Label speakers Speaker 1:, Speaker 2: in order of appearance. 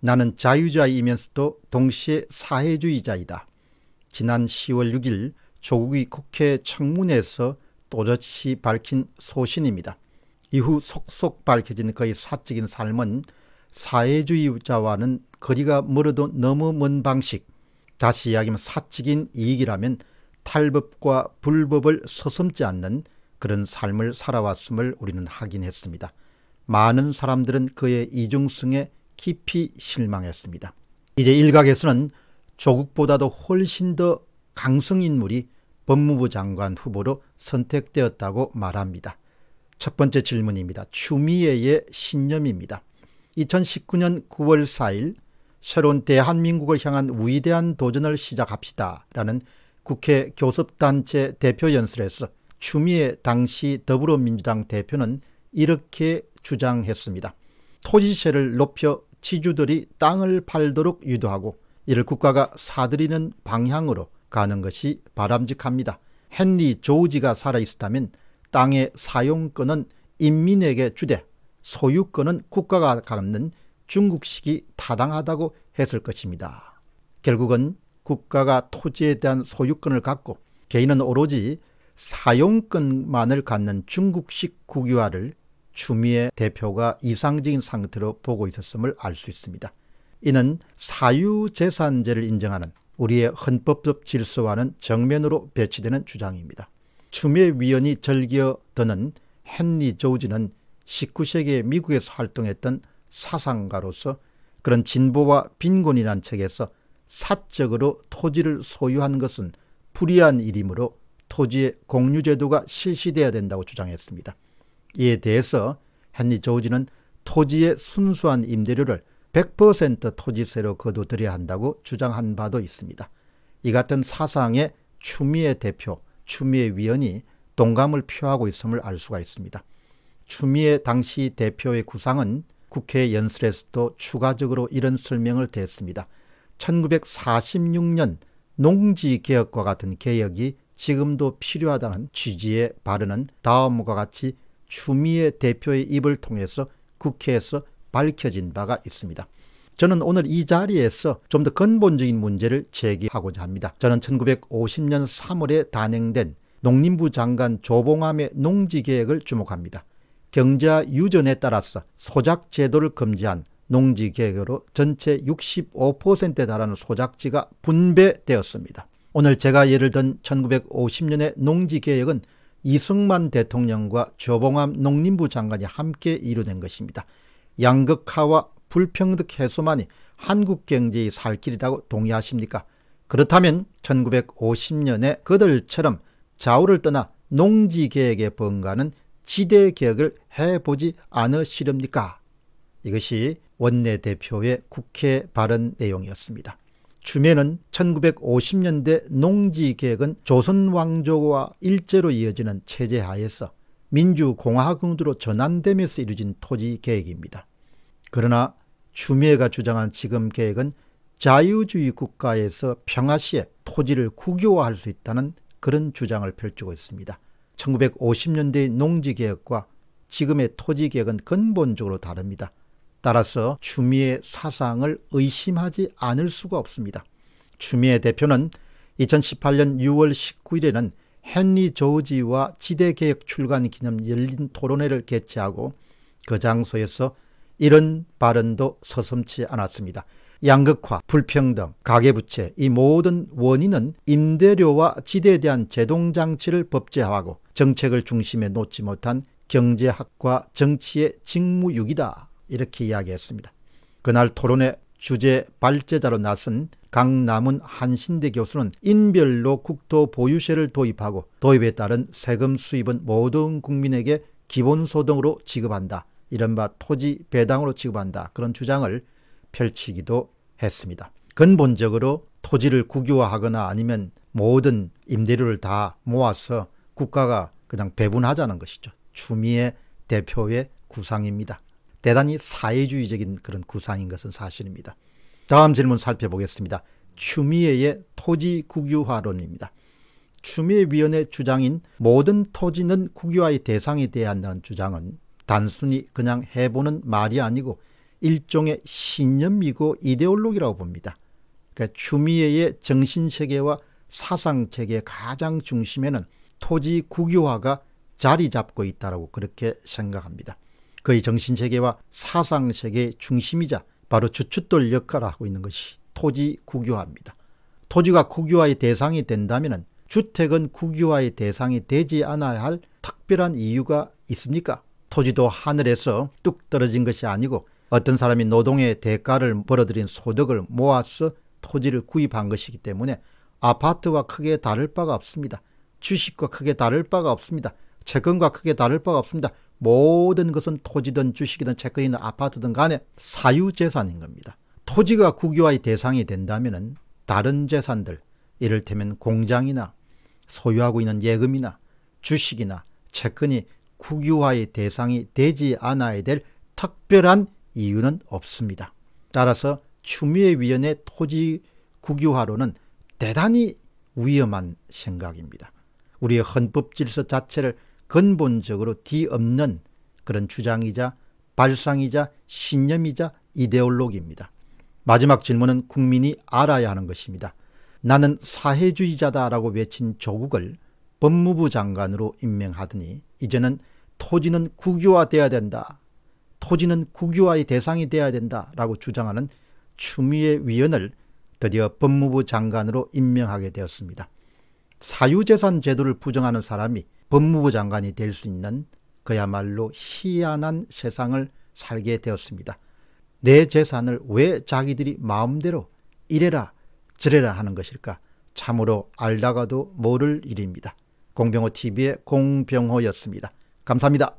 Speaker 1: 나는 자유자이면서도 동시에 사회주의자이다. 지난 10월 6일 조국이 국회 청문회에서 또렷이 밝힌 소신입니다. 이후 속속 밝혀진 그의 사적인 삶은 사회주의자와는 거리가 멀어도 너무 먼 방식, 다시 이야기하면 사적인 이익이라면 탈법과 불법을 서슴지 않는 그런 삶을 살아왔음을 우리는 확인했습니다. 많은 사람들은 그의 이중성에 깊이 실망했습니다. 이제 일각에서는 조국보다도 훨씬 더 강성 인물이 법무부 장관 후보로 선택되었다고 말합니다. 첫 번째 질문입니다. 추미애의 신념입니다. 2019년 9월 4일 새로운 대한민국을 향한 위대한 도전을 시작합시다. 라는 국회 교섭단체 대표 연설에서 추미애 당시 더불어민주당 대표는 이렇게 주장했습니다. 토지세를 높여 시주들이 땅을 팔도록 유도하고 이를 국가가 사들이는 방향으로 가는 것이 바람직합니다. 헨리 조지가 살아있었다면 땅의 사용권은 인민에게 주되 소유권은 국가가 갖는 중국식이 타당하다고 했을 것입니다. 결국은 국가가 토지에 대한 소유권을 갖고 개인은 오로지 사용권만을 갖는 중국식 국유화를 추미애 대표가 이상적인 상태로 보고 있었음을 알 수 있습니다. 이는 사유재산제를 인정하는 우리의 헌법적 질서와는 정면으로 배치되는 주장입니다. 추미애 위원이 절기드는 헨리 조지는 19세기 미국에서 활동했던 사상가로서 그런 진보와 빈곤이란 책에서 사적으로 토지를 소유한 것은 불이한 일이므로 토지의 공유제도가 실시돼야 된다고 주장했습니다. 이에 대해서 헨리 조지는 토지의 순수한 임대료를 100% 토지세로 거둬들여야 한다고 주장한 바도 있습니다. 이 같은 사상에 추미애 대표, 추미애 위원이 동감을 표하고 있음을 알 수가 있습니다. 추미애 당시 대표의 구상은 국회 연설에서도 추가적으로 이런 설명을 대습니다 1946년 농지개혁과 같은 개혁이 지금도 필요하다는 취지에 바르는 다음과 같이 추미애 대표의 입을 통해서 국회에서 밝혀진 바가 있습니다. 저는 오늘 이 자리에서 좀 더 근본적인 문제를 제기하고자 합니다. 저는 1950년 3월에 단행된 농림부 장관 조봉암의 농지계획을 주목합니다. 경자 유전에 따라서 소작 제도를 금지한 농지계획으로 전체 65%에 달하는 소작지가 분배되었습니다. 오늘 제가 예를 든 1950년의 농지계획은 이승만 대통령과 조봉암 농림부 장관이 함께 이뤄낸 것입니다. 양극화와 불평등 해소만이 한국 경제의 살 길이라고 동의하십니까? 그렇다면 1950년에 그들처럼 좌우를 떠나 농지개혁의 번가는 지대개혁을 해보지 않으시렵니까? 이것이 원내대표의 국회 발언 내용이었습니다. 주면은 1950년대 농지 개혁은 조선 왕조와 일제로 이어지는 체제 하에서 민주공화국으로 전환되면서 이루어진 토지 개혁입니다. 그러나 추미애가 주장한 지금 계획은 자유주의 국가에서 평화시에 토지를 국유화할 수 있다는 그런 주장을 펼치고 있습니다. 1950년대의 농지개혁과 지금의 토지개혁은 근본적으로 다릅니다. 따라서 추미애 사상을 의심하지 않을 수가 없습니다. 추미애 대표는 2018년 6월 19일에는 헨리 조지와 지대개혁 출간 기념 열린 토론회를 개최하고 그 장소에서 이런 발언도 서슴치 않았습니다. 양극화, 불평등, 가계부채 이 모든 원인은 임대료와 지대에 대한 제동장치를 법제화하고 정책을 중심에 놓지 못한 경제학과 정치의 직무유기다 이렇게 이야기했습니다. 그날 토론의 주제 발제자로 나선 강남은 한신대 교수는 인별로 국토 보유세를 도입하고 도입에 따른 세금 수입은 모든 국민에게 기본소득으로 지급한다. 이른바 토지 배당으로 지급한다. 그런 주장을 펼치기도 했습니다. 근본적으로 토지를 국유화하거나 아니면 모든 임대료를 다 모아서 국가가 그냥 배분하자는 것이죠. 추미애 대표의 구상입니다. 대단히 사회주의적인 그런 구상인 것은 사실입니다. 다음 질문 살펴보겠습니다. 추미애의 토지 국유화론입니다. 추미애 위원의 주장인 모든 토지는 국유화의 대상이 되어야 한다는 주장은 단순히 그냥 해보는 말이 아니고 일종의 신념이고 이데올로기라고 봅니다. 그러니까 추미애의 정신세계와 사상체계 가장 중심에는 토지 국유화가 자리 잡고 있다고 그렇게 생각합니다. 그의 정신세계와 사상세계의 중심이자 바로 주춧돌 역할을 하고 있는 것이 토지 국유화입니다. 토지가 국유화의 대상이 된다면 주택은 국유화의 대상이 되지 않아야 할 특별한 이유가 있습니까? 토지도 하늘에서 뚝 떨어진 것이 아니고 어떤 사람이 노동의 대가를 벌어들인 소득을 모아서 토지를 구입한 것이기 때문에 아파트와 크게 다를 바가 없습니다. 주식과 크게 다를 바가 없습니다. 채권과 크게 다를 바가 없습니다. 모든 것은 토지든 주식이든 채권이든 아파트든 간에 사유재산인 겁니다. 토지가 국유화의 대상이 된다면 다른 재산들, 이를테면 공장이나 소유하고 있는 예금이나 주식이나 채권이 국유화의 대상이 되지 않아야 될 특별한 이유는 없습니다. 따라서 추미애위원회 토지 국유화로는 대단히 위험한 생각입니다. 우리의 헌법 질서 자체를 근본적으로 뒤없는 그런 주장이자 발상이자 신념이자 이데올로기입니다. 마지막 질문은 국민이 알아야 하는 것입니다. 나는 사회주의자다라고 외친 조국을 법무부 장관으로 임명하더니 이제는 토지는 국유화돼야 된다. 토지는 국유화의 대상이 돼야 된다라고 주장하는 추미애 위원을 드디어 법무부 장관으로 임명하게 되었습니다. 사유재산 제도를 부정하는 사람이 법무부 장관이 될 수 있는 그야말로 희한한 세상을 살게 되었습니다. 내 재산을 왜 자기들이 마음대로 이래라 저래라 하는 것일까 참으로 알다가도 모를 일입니다. 공병호 TV의 공병호였습니다. 감사합니다.